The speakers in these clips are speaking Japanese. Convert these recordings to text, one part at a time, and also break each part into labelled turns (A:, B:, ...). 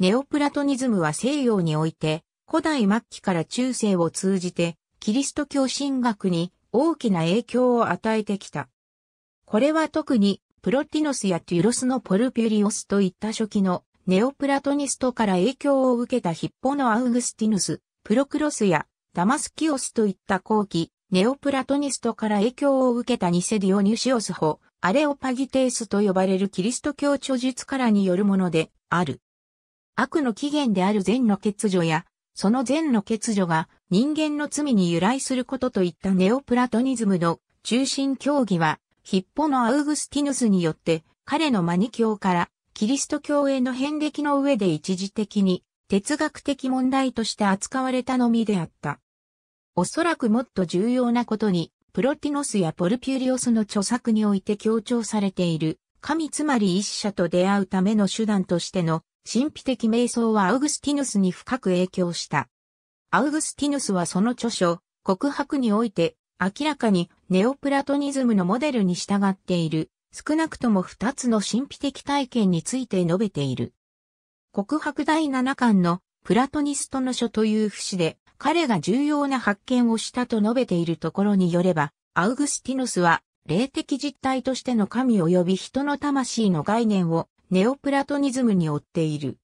A: ネオプラトニズムは西洋において、古代末期から中世を通じて、キリスト教神学に大きな影響を与えてきた。これは特に、プロティノスやテュロスのポルピュリオスといった初期のネオプラトニストから影響を受けたヒッポのアウグスティヌス、プロクロスやダマスキオスといった後期、ネオプラトニストから影響を受けたニセディオニュシオス法、アレオパギテースと呼ばれるキリスト教著述からによるものである。悪の起源である善の欠如や、その善の欠如が人間の罪に由来することといったネオプラトニズムの中心教義は、ヒッポのアウグスティヌスによって彼のマニ教からキリスト教への遍歴の上で一時的に哲学的問題として扱われたのみであった。おそらくもっと重要なことに、プロティノスやポルピュリオスの著作において強調されている、神つまり一者と出会うための手段としての神秘的瞑想はアウグスティヌスに深く影響した。アウグスティヌスはその著書、告白において、明らかにネオプラトニズムのモデルに従っている、少なくとも二つの神秘的体験について述べている。告白第七巻のプラトニストの書という節で、彼が重要な発見をしたと述べているところによれば、アウグスティヌスは霊的実体としての神及び人の魂の概念をネオプラトニズムに追っている。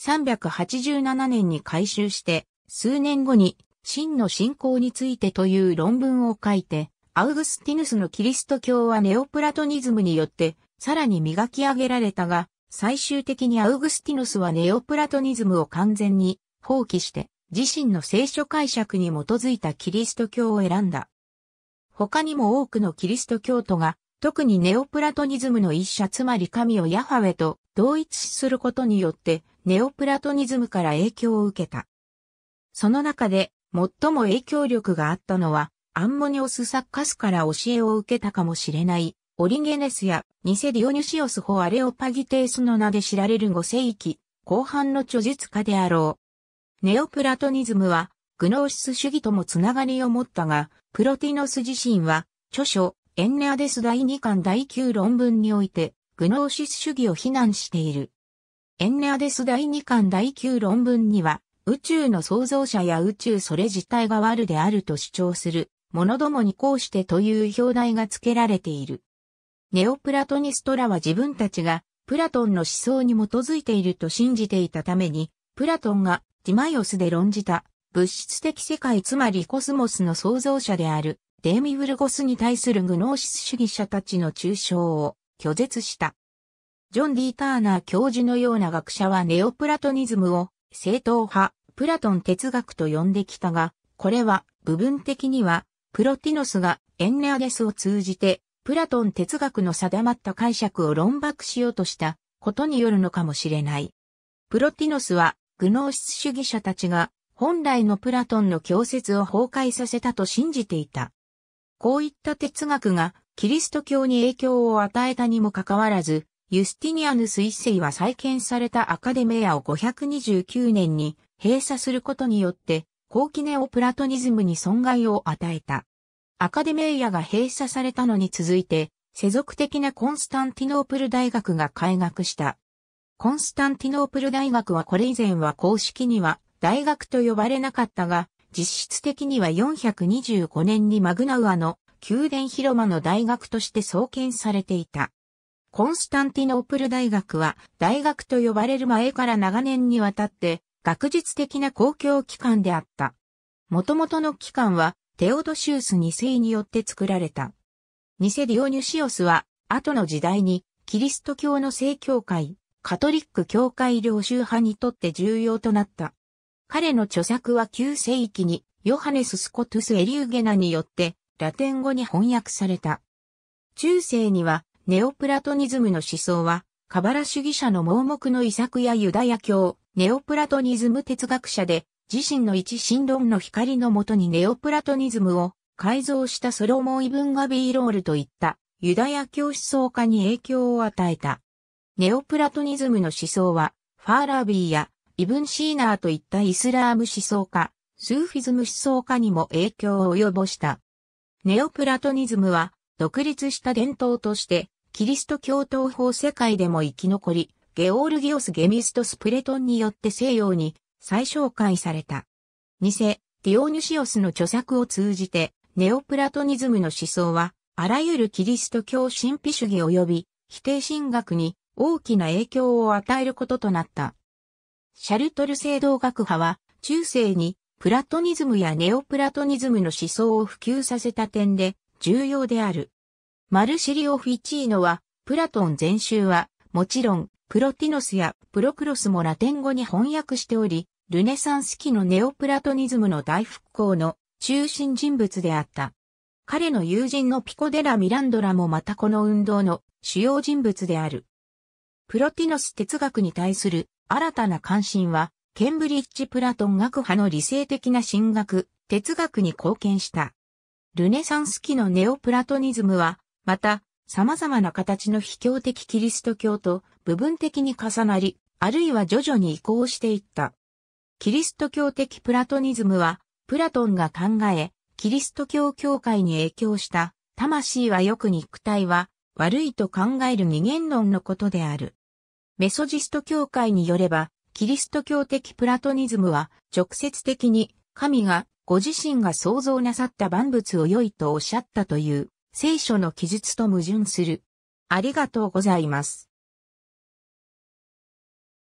A: 387年に改修して、数年後に、真の信仰についてという論文を書いて、アウグスティヌスのキリスト教はネオプラトニズムによって、さらに磨き上げられたが、最終的にアウグスティヌスはネオプラトニズムを完全に放棄して、自身の聖書解釈に基づいたキリスト教を選んだ。他にも多くのキリスト教徒が特にネオプラトニズムの一社つまり神をヤハウェと同一視することによってネオプラトニズムから影響を受けた。その中で最も影響力があったのはアンモニオス・サッカスから教えを受けたかもしれないオリゲネスやニセディオニュシオス・ホアレオパギテースの名で知られる5世紀後半の著述家であろう。ネオプラトニズムはグノーシス主義ともつながりを持ったが、プロティノス自身は著書エンネアデス第2巻第9論文において、グノーシス主義を非難している。エンネアデス第2巻第9論文には、宇宙の創造者や宇宙それ自体が悪であると主張する、者どもにこうしてという表題が付けられている。ネオプラトニストらは自分たちが、プラトンの思想に基づいていると信じていたために、プラトンがディマイオスで論じた、物質的世界つまりコスモスの創造者である、デーミ・ウルゴスに対するグノーシス主義者たちの中傷を拒絶した。ジョン・ディターナー教授のような学者はネオプラトニズムを正統派、プラトン哲学と呼んできたが、これは部分的にはプロティノスがエンネアデスを通じてプラトン哲学の定まった解釈を論駁しようとしたことによるのかもしれない。プロティノスはグノーシス主義者たちが本来のプラトンの教説を崩壊させたと信じていた。こういった哲学がキリスト教に影響を与えたにもかかわらず、ユスティニアヌス一世は再建されたアカデメアを529年に閉鎖することによって、後期ネオプラトニズムに損害を与えた。アカデメイアが閉鎖されたのに続いて、世俗的なコンスタンティノープル大学が開学した。コンスタンティノープル大学はこれ以前は公式には大学と呼ばれなかったが、実質的には425年にマグナウアの宮殿広間の大学として創建されていた。コンスタンティノープル大学は大学と呼ばれる前から長年にわたって学術的な公共機関であった。元々の機関はテオドシウス2世によって作られた。ニセディオニュシオスは後の時代にキリスト教の正教会、カトリック教会領州派にとって重要となった。彼の著作は旧世紀にヨハネス・スコトゥス・エリューゲナによってラテン語に翻訳された。中世にはネオプラトニズムの思想はカバラ主義者の盲目の遺作やユダヤ教、ネオプラトニズム哲学者で自身の一神論の光のもとにネオプラトニズムを改造したソロモン・イブン・ガビー・ロールといったユダヤ教思想家に影響を与えた。ネオプラトニズムの思想はファーラービーやイブン・シーナーといったイスラーム思想家、スーフィズム思想家にも影響を及ぼした。ネオプラトニズムは、独立した伝統として、キリスト教東方世界でも生き残り、ゲオールギオス・ゲミストス・プレトンによって西洋に再紹介された。偽、ディオニュシオスの著作を通じて、ネオプラトニズムの思想は、あらゆるキリスト教神秘主義及び、否定神学に大きな影響を与えることとなった。シャルトル制度学派は、中世にプラトニズムやネオプラトニズムの思想を普及させた点で重要である。マルシリオ・フィチーノは、プラトン全集は、もちろん、プロティノスやプロクロスもラテン語に翻訳しており、ルネサンス期のネオプラトニズムの大復興の中心人物であった。彼の友人のピコデラ・ミランドラもまたこの運動の主要人物である。プロティノス哲学に対する新たな関心は、ケンブリッジ・プラトン学派の理性的な神学、哲学に貢献した。ルネサンス期のネオプラトニズムは、また、様々な形の秘境的キリスト教と部分的に重なり、あるいは徐々に移行していった。キリスト教的プラトニズムは、プラトンが考え、キリスト教教会に影響した、魂はよく肉体は悪いと考える二元論のことである。メソジスト教会によれば、キリスト教的プラトニズムは、直接的に、神が、ご自身が創造なさった万物を良いとおっしゃったという、聖書の記述と矛盾する。ありがとうございます。